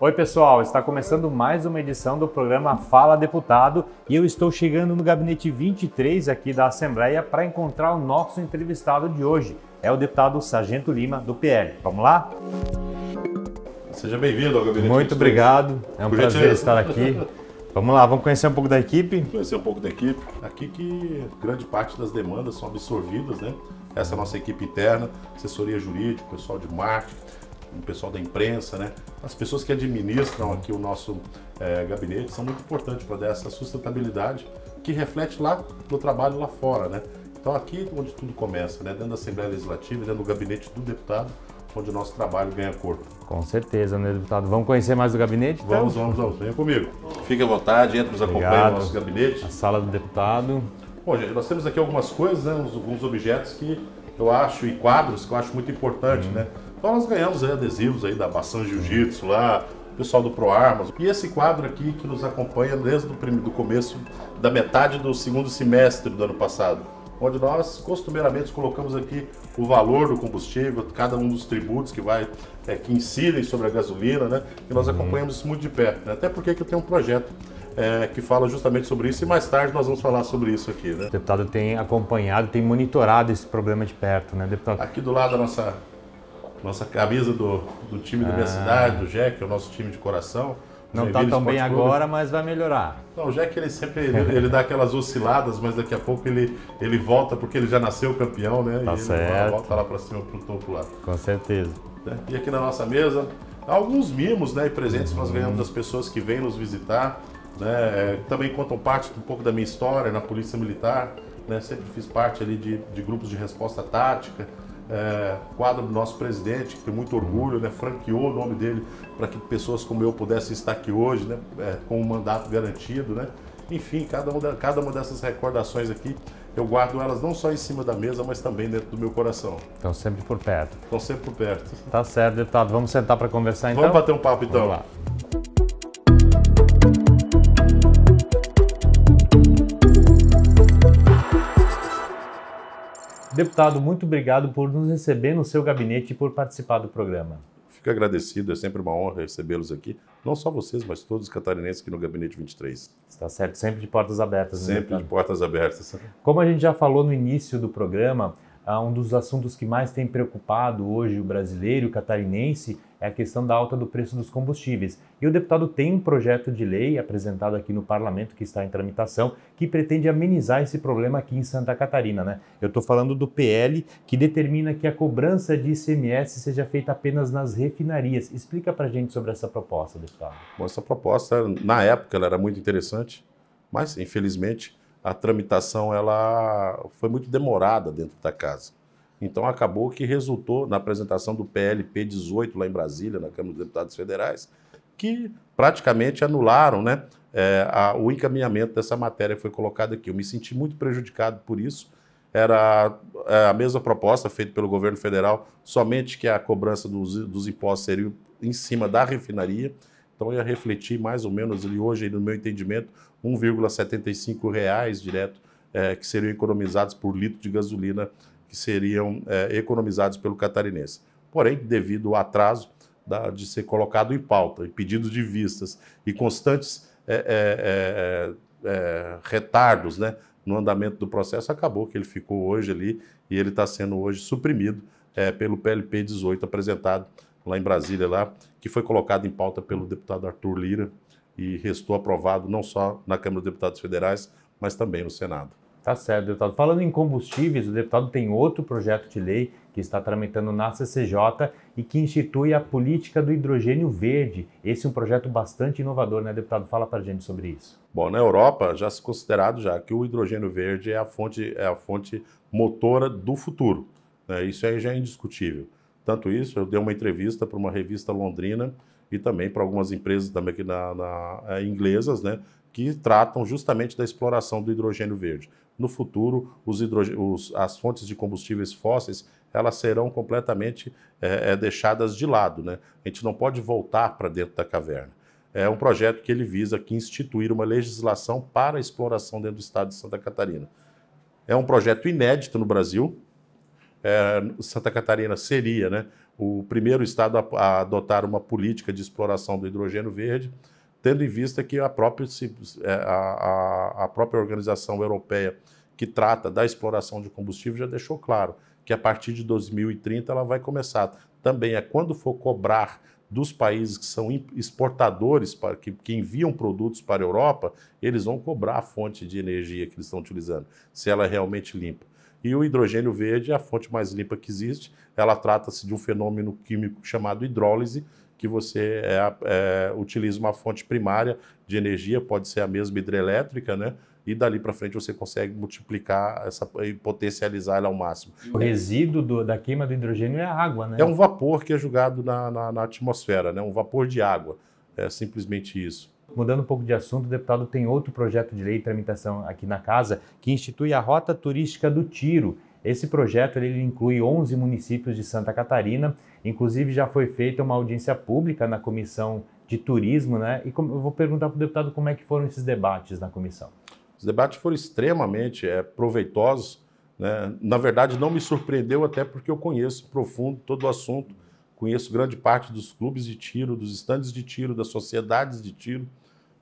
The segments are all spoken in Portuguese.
Oi, pessoal, está começando mais uma edição do programa Fala Deputado e eu estou chegando no gabinete 23 aqui da Assembleia para encontrar o nosso entrevistado de hoje. É o deputado Sargento Lima, do PL. Vamos lá? Seja bem-vindo ao gabinete Muito 23. obrigado, é um Por prazer gentileza. estar aqui. Vamos lá, vamos conhecer um pouco da equipe? Conhecer um pouco da equipe. Aqui que grande parte das demandas são absorvidas, né? Essa é a nossa equipe interna, assessoria jurídica, pessoal de marketing, o pessoal da imprensa, né? As pessoas que administram aqui o nosso é, gabinete são muito importantes para dar essa sustentabilidade que reflete lá no trabalho lá fora, né? Então aqui é onde tudo começa, né? Dentro da Assembleia Legislativa, dentro do gabinete do deputado, onde o nosso trabalho ganha corpo. Com certeza, né, deputado? Vamos conhecer mais o gabinete? Então? Vamos, vamos, vamos. Venha comigo. Fique à vontade, entre nos acompanhe no nosso gabinete. A sala do deputado. Bom, gente, nós temos aqui algumas coisas, né, alguns objetos que eu acho, e quadros que eu acho muito importante, hum. né? Então nós ganhamos aí, adesivos aí da Baçan Jiu-Jitsu lá, pessoal do ProArmas. E esse quadro aqui que nos acompanha desde o começo da metade do segundo semestre do ano passado, onde nós costumeiramente colocamos aqui o valor do combustível, cada um dos tributos que vai é, que incidem sobre a gasolina, né? E nós uhum. acompanhamos isso muito de perto, né? até porque eu tenho um projeto é, que fala justamente sobre isso e mais tarde nós vamos falar sobre isso aqui. Né? O deputado tem acompanhado, tem monitorado esse problema de perto, né, deputado? Aqui do lado da nossa nossa camisa do, do time ah. da minha ah. cidade, do Jack, é o nosso time de coração. Não está tão bem Clube. agora, mas vai melhorar. Não, o Jack ele sempre ele, ele, dá aquelas osciladas, mas daqui a pouco ele, ele volta porque ele já nasceu campeão, né? Tá e certo. Ele volta lá para cima pro topo lá. Com certeza. Né? E aqui na nossa mesa, alguns mimos né, e presentes uhum. nós ganhamos uhum. das pessoas que vêm nos visitar. Né? É, também contam parte um pouco da minha história na Polícia Militar. Né? Sempre fiz parte ali de, de grupos de resposta tática é, quadro do nosso presidente, que tem muito orgulho, né, franqueou o nome dele para que pessoas como eu pudessem estar aqui hoje, né, é, com o um mandato garantido. Né? Enfim, cada uma, cada uma dessas recordações aqui, eu guardo elas não só em cima da mesa, mas também dentro do meu coração. Estão sempre por perto. Estão sempre por perto. Tá certo, deputado. Vamos sentar para conversar então? Vamos bater um papo então. Vamos lá. Deputado, muito obrigado por nos receber no seu gabinete e por participar do programa. Fico agradecido, é sempre uma honra recebê-los aqui. Não só vocês, mas todos os catarinenses aqui no Gabinete 23. Está certo, sempre de portas abertas. Né, sempre né, de portas abertas. Como a gente já falou no início do programa, ah, um dos assuntos que mais tem preocupado hoje o brasileiro, o catarinense, é a questão da alta do preço dos combustíveis. E o deputado tem um projeto de lei apresentado aqui no parlamento, que está em tramitação, que pretende amenizar esse problema aqui em Santa Catarina. Né? Eu estou falando do PL, que determina que a cobrança de ICMS seja feita apenas nas refinarias. Explica para gente sobre essa proposta, deputado. Bom, essa proposta, na época, ela era muito interessante, mas, infelizmente, a tramitação ela foi muito demorada dentro da casa. Então acabou que resultou na apresentação do PLP 18 lá em Brasília, na Câmara dos Deputados Federais, que praticamente anularam né, é, a, o encaminhamento dessa matéria que foi colocada aqui. Eu me senti muito prejudicado por isso. Era a, é, a mesma proposta feita pelo governo federal, somente que a cobrança dos, dos impostos seria em cima da refinaria. Então eu ia refletir mais ou menos ali hoje, no meu entendimento, R$ 1,75 direto é, que seriam economizados por litro de gasolina que seriam é, economizados pelo catarinense. Porém, devido ao atraso da, de ser colocado em pauta e pedidos de vistas e constantes é, é, é, é retardos né, no andamento do processo, acabou que ele ficou hoje ali e ele está sendo hoje suprimido pelo PLP 18 apresentado lá em Brasília, lá, que foi colocado em pauta pelo deputado Arthur Lira e restou aprovado não só na Câmara dos Deputados Federais, mas também no Senado. Tá certo, deputado. Falando em combustíveis, o deputado tem outro projeto de lei que está tramitando na CCJ e que institui a política do hidrogênio verde. Esse é um projeto bastante inovador, né, deputado? Fala para gente sobre isso. Bom, na Europa já se considerado já que o hidrogênio verde é a fonte é a fonte motora do futuro. Né? Isso aí já é indiscutível. Tanto isso, eu dei uma entrevista para uma revista londrina e também para algumas empresas também aqui na, na, eh, inglesas, né, que tratam justamente da exploração do hidrogênio verde no futuro os os, as fontes de combustíveis fósseis elas serão completamente é, deixadas de lado. Né? A gente não pode voltar para dentro da caverna. É um projeto que ele visa que instituir uma legislação para a exploração dentro do estado de Santa Catarina. É um projeto inédito no Brasil. É, Santa Catarina seria né, o primeiro estado a, a adotar uma política de exploração do hidrogênio verde tendo em vista que a própria, é, a, a própria organização europeia que trata da exploração de combustível já deixou claro que a partir de 2030 ela vai começar. Também é quando for cobrar dos países que são exportadores, para, que, que, enviam produtos para a Europa, eles vão cobrar a fonte de energia que eles estão utilizando, se ela é realmente limpa. E o hidrogênio verde é a fonte mais limpa que existe. Ela trata-se de um fenômeno químico chamado hidrólise, que você é, é, utiliza uma fonte primária de energia, pode ser a mesma hidrelétrica, né? E dali para frente você consegue multiplicar essa, e potencializar ela ao máximo. O resíduo do, da queima do hidrogênio é a água, né? É um vapor que é julgado na, na, na atmosfera, né? Um vapor de água. É simplesmente isso. Mudando um pouco de assunto, o deputado tem outro projeto de lei de tramitação aqui na casa que institui a Rota Turística do Tiro, esse projeto ele inclui 11 municípios de Santa Catarina, inclusive já foi feita uma audiência pública na comissão de turismo, né? E como, eu vou perguntar para o deputado como é que foram esses debates na comissão. Os debates foram extremamente é, proveitosos. Né? Na verdade, não me surpreendeu até porque eu conheço profundo todo o assunto, conheço grande parte dos clubes de tiro, dos estandes de tiro, das sociedades de tiro.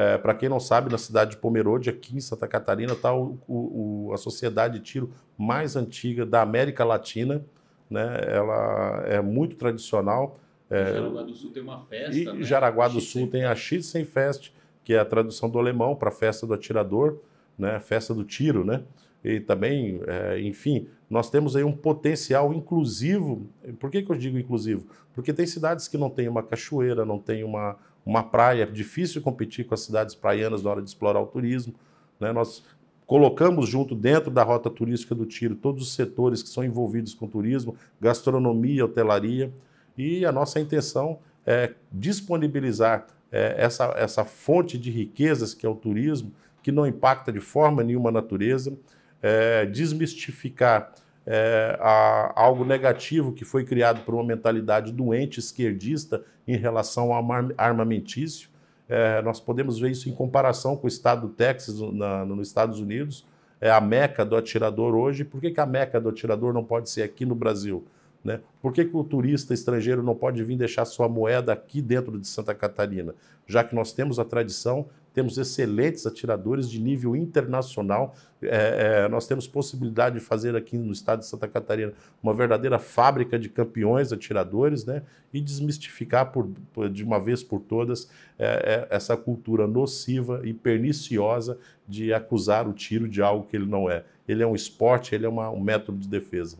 É, para quem não sabe, na cidade de Pomerode, aqui em Santa Catarina, está a sociedade de tiro mais antiga da América Latina. Né? Ela é muito tradicional. É, Jaraguá do Sul tem uma festa. E né? Jaraguá do Sul tem a Schützenfest, que é a tradução do alemão para festa do atirador, né? festa do tiro. Né? E também, é, enfim, nós temos aí um potencial inclusivo. Por que, que eu digo inclusivo? Porque tem cidades que não tem uma cachoeira, não tem uma uma praia, é difícil competir com as cidades praianas na hora de explorar o turismo. Né? Nós colocamos junto, dentro da rota turística do Tiro, todos os setores que são envolvidos com turismo, gastronomia, hotelaria, e a nossa intenção é disponibilizar é, essa, essa fonte de riquezas que é o turismo, que não impacta de forma nenhuma a natureza, é, desmistificar é, a, algo negativo que foi criado por uma mentalidade doente esquerdista em relação ao armamentício. É, nós podemos ver isso em comparação com o estado do Texas, na, nos Estados Unidos, é a meca do atirador hoje. Por que, que a meca do atirador não pode ser aqui no Brasil? Né? Por que, que o turista estrangeiro não pode vir deixar sua moeda aqui dentro de Santa Catarina? Já que nós temos a tradição, temos excelentes atiradores de nível internacional, é, é, nós temos possibilidade de fazer aqui no estado de Santa Catarina uma verdadeira fábrica de campeões atiradores né? e desmistificar por, por de uma vez por todas é, é essa cultura nociva e perniciosa de acusar o tiro de algo que ele não é. Ele é um esporte, ele é uma, um método de defesa.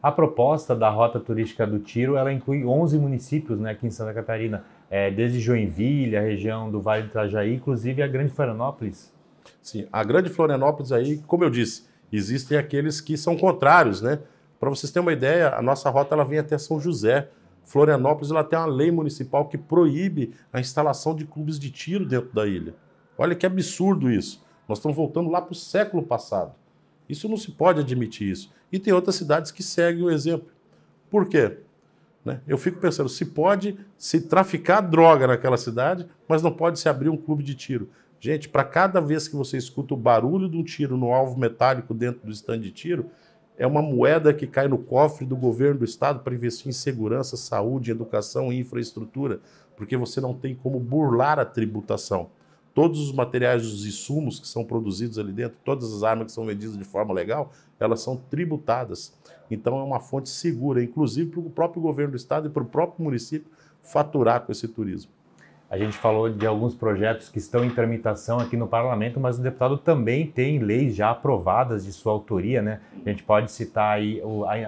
A proposta da rota turística do Tiro, ela inclui 11 municípios né, aqui em Santa Catarina, é, desde Joinville, a região do Vale do Itajaí, inclusive a Grande Florianópolis. Sim, a Grande Florianópolis aí, como eu disse, existem aqueles que são contrários, né? Para vocês terem uma ideia, a nossa rota ela vem até São José. Florianópolis ela tem uma lei municipal que proíbe a instalação de clubes de tiro dentro da ilha. Olha que absurdo isso. Nós estamos voltando lá para o século passado. Isso não se pode admitir isso. E tem outras cidades que seguem o exemplo. Por quê? Né? Eu fico pensando, se pode se traficar droga naquela cidade, mas não pode se abrir um clube de tiro. Gente, para cada vez que você escuta o barulho de um tiro no alvo metálico dentro do stand de tiro, é uma moeda que cai no cofre do governo do estado para investir em segurança, saúde, educação e infraestrutura, porque você não tem como burlar a tributação todos os materiais, os insumos que são produzidos ali dentro, todas as armas que são vendidas de forma legal, elas são tributadas. Então é uma fonte segura, inclusive para o próprio governo do estado e para o próprio município faturar com esse turismo. A gente falou de alguns projetos que estão em tramitação aqui no parlamento, mas o deputado também tem leis já aprovadas de sua autoria, né? A gente pode citar aí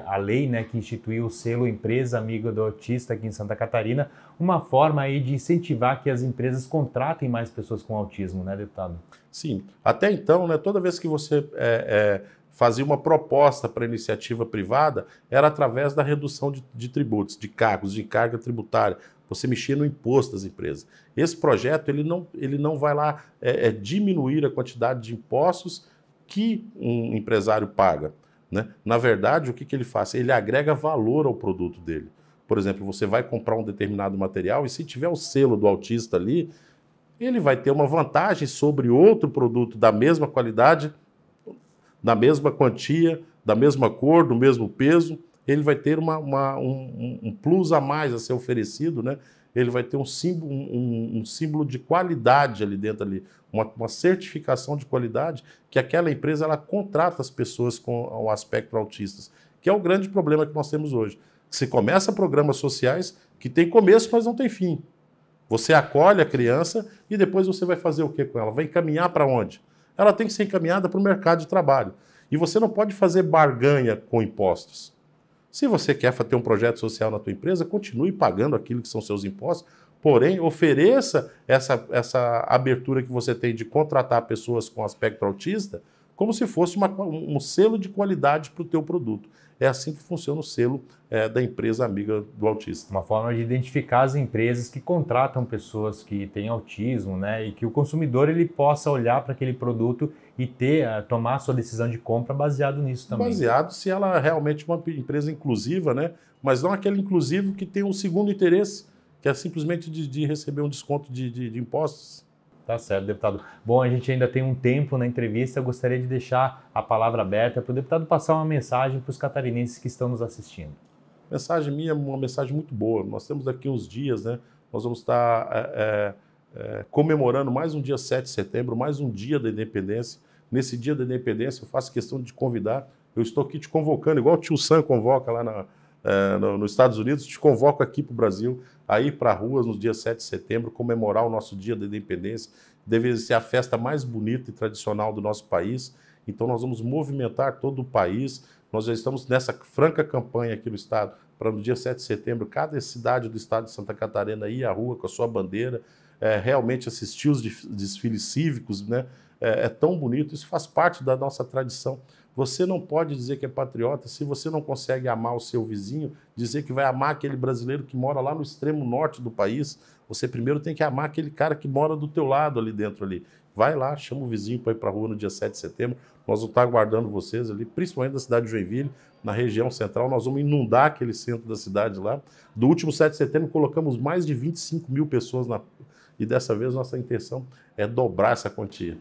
a lei né, que instituiu o selo Empresa Amiga do Autista aqui em Santa Catarina, uma forma aí de incentivar que as empresas contratem mais pessoas com autismo, né, deputado? Sim. Até então, né, toda vez que você é, é, fazia uma proposta para iniciativa privada, era através da redução de, de tributos, de cargos, de carga tributária você mexe no imposto das empresas. Esse projeto ele não, ele não vai lá é, é, diminuir a quantidade de impostos que um empresário paga. Né? Na verdade, o que, que ele faz? Ele agrega valor ao produto dele. Por exemplo, você vai comprar um determinado material e se tiver o selo do autista ali, ele vai ter uma vantagem sobre outro produto da mesma qualidade, da mesma quantia, da mesma cor, do mesmo peso ele vai ter uma, uma um, um, plus a mais a ser oferecido, né? ele vai ter um símbolo, um, um símbolo de qualidade ali dentro, ali, uma, uma, certificação de qualidade, que aquela empresa ela contrata as pessoas com o aspecto autistas, que é o grande problema que nós temos hoje. Se começa programas sociais que tem começo, mas não tem fim. Você acolhe a criança e depois você vai fazer o que com ela? Vai encaminhar para onde? Ela tem que ser encaminhada para o mercado de trabalho. E você não pode fazer barganha com impostos. Se você quer ter um projeto social na tua empresa, continue pagando aquilo que são seus impostos, porém ofereça essa, essa abertura que você tem de contratar pessoas com aspecto autista como se fosse uma, um selo de qualidade para o teu produto. É assim que funciona o selo é, da empresa amiga do autista. Uma forma de identificar as empresas que contratam pessoas que têm autismo, né? E que o consumidor ele possa olhar para aquele produto e ter, eh, tomar a sua decisão de compra baseado nisso também. Baseado se ela é realmente é uma empresa inclusiva, né? Mas não aquele inclusivo que tem um segundo interesse, que é simplesmente de, de receber um desconto de, de, de impostos. Tá certo, deputado. Bom, a gente ainda tem um tempo na entrevista. Eu gostaria de deixar a palavra aberta para o deputado passar uma mensagem para os catarinenses que estão nos assistindo. Mensagem minha, uma mensagem muito boa. Nós temos aqui uns dias, né? Nós vamos estar tá, é, é, é, comemorando mais um dia 7 de setembro, mais um dia da independência. Nesse dia da independência, eu faço questão de te convidar. Eu estou aqui te convocando, igual o tio Sam convoca lá na, é, no, nos Estados Unidos, te convoco aqui para o Brasil a ir para ruas no dia 7 de setembro, comemorar o nosso dia da independência. deve ser a festa mais bonita e tradicional do nosso país. Então, nós vamos movimentar todo o país. Nós já estamos nessa franca campanha aqui no Estado para no dia 7 de setembro, cada cidade do Estado de Santa Catarina ir à rua com a sua bandeira, é, realmente assistir os desfiles cívicos, né? É, é tão bonito, isso faz parte da nossa tradição. Você não pode dizer que é patriota se você não consegue amar o seu vizinho, dizer que vai amar aquele brasileiro que mora lá no extremo norte do país. Você primeiro tem que amar aquele cara que mora do teu lado ali dentro ali. Vai lá, chama o vizinho para ir para a rua no dia 7 de setembro. Nós vamos estar tá aguardando vocês ali, principalmente da cidade de Joinville, na região central. Nós vamos inundar aquele centro da cidade lá. Do último 7 de setembro, colocamos mais de 25 mil pessoas na... E dessa vez, nossa intenção é dobrar essa quantia.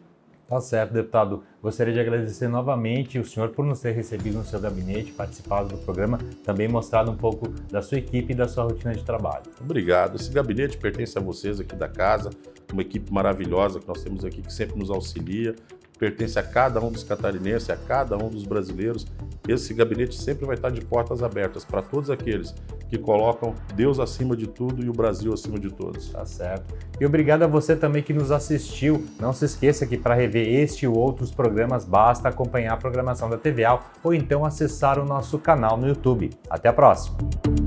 Tá certo, deputado. Gostaria de agradecer novamente o senhor por nos ter recebido no seu gabinete, participado do programa, também mostrado um pouco da sua equipe e da sua rotina de trabalho. Obrigado. Esse gabinete pertence a vocês aqui da casa, uma equipe maravilhosa que nós temos aqui que sempre nos auxilia, pertence a cada um dos catarinenses, a cada um dos brasileiros. Esse gabinete sempre vai estar de portas abertas para todos aqueles que colocam Deus acima de tudo e o Brasil acima de todos. Tá certo. E obrigado a você também que nos assistiu. Não se esqueça que para rever este ou outros programas basta acompanhar a programação da TVA ou então acessar o nosso canal no YouTube. Até a próxima.